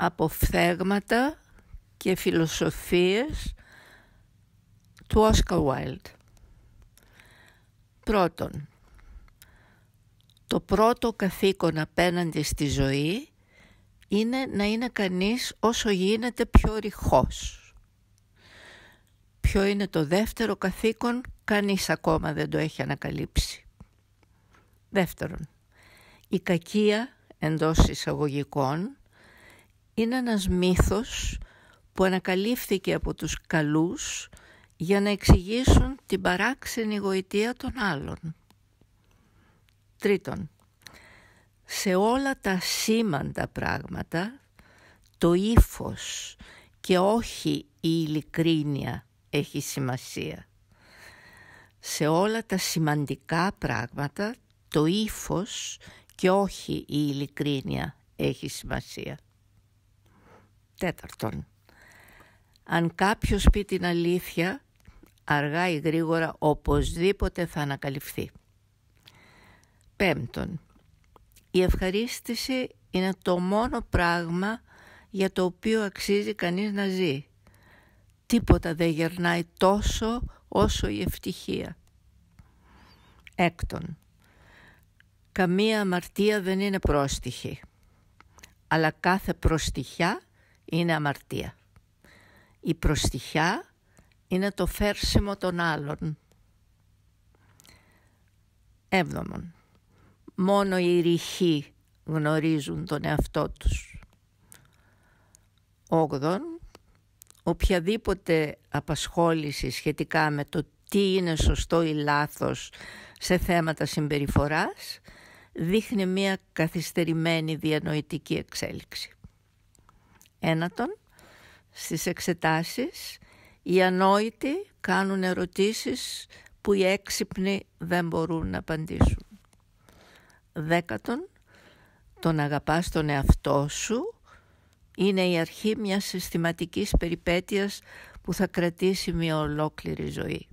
από και φιλοσοφίες του Oscar Wilde. Πρώτον, το πρώτο καθήκον απέναντι στη ζωή είναι να είναι κανείς όσο γίνεται πιο ρηχός. Ποιο είναι το δεύτερο καθήκον, κανείς ακόμα δεν το έχει ανακαλύψει. Δεύτερον, η κακία εντός εισαγωγικών είναι ένας μύθος που ανακαλύφθηκε από τους καλούς για να εξηγήσουν την παράξενη γοητεία των άλλων. Τρίτον, σε όλα τα σήμαντα πράγματα το ύφος και όχι η ειλικρίνεια έχει σημασία. Σε όλα τα σημαντικά πράγματα το ύφος και όχι η ειλικρίνεια έχει σημασία. Τέταρτον, αν κάποιος πει την αλήθεια, αργά ή γρήγορα οπωσδήποτε θα ανακαλυφθεί. Πέμπτον, η ευχαρίστηση είναι το μόνο πράγμα για το οποίο αξίζει κανείς να ζει. Τίποτα δεν γερνάει τόσο όσο η ευτυχία. Έκτον, καμία αμαρτία δεν είναι πρόστιχη, αλλά κάθε προστιχιά είναι αμαρτία. Η προστιχιά είναι το φέρσιμο των άλλων. Έβδομον, μόνο οι ρηχοί γνωρίζουν τον εαυτό τους. Όγδον, οποιαδήποτε απασχόληση σχετικά με το τι είναι σωστό ή λάθος σε θέματα συμπεριφοράς δείχνει μια καθυστερημένη διανοητική εξέλιξη ένατον στις εξετάσεις οι ανόητοι κάνουν ερωτήσεις που οι έξυπνοι δεν μπορούν να απαντήσουν. Δέκατον, τον αγαπάς τον εαυτό σου είναι η αρχή μιας συστηματικής περιπέτειας που θα κρατήσει μια ολόκληρη ζωή.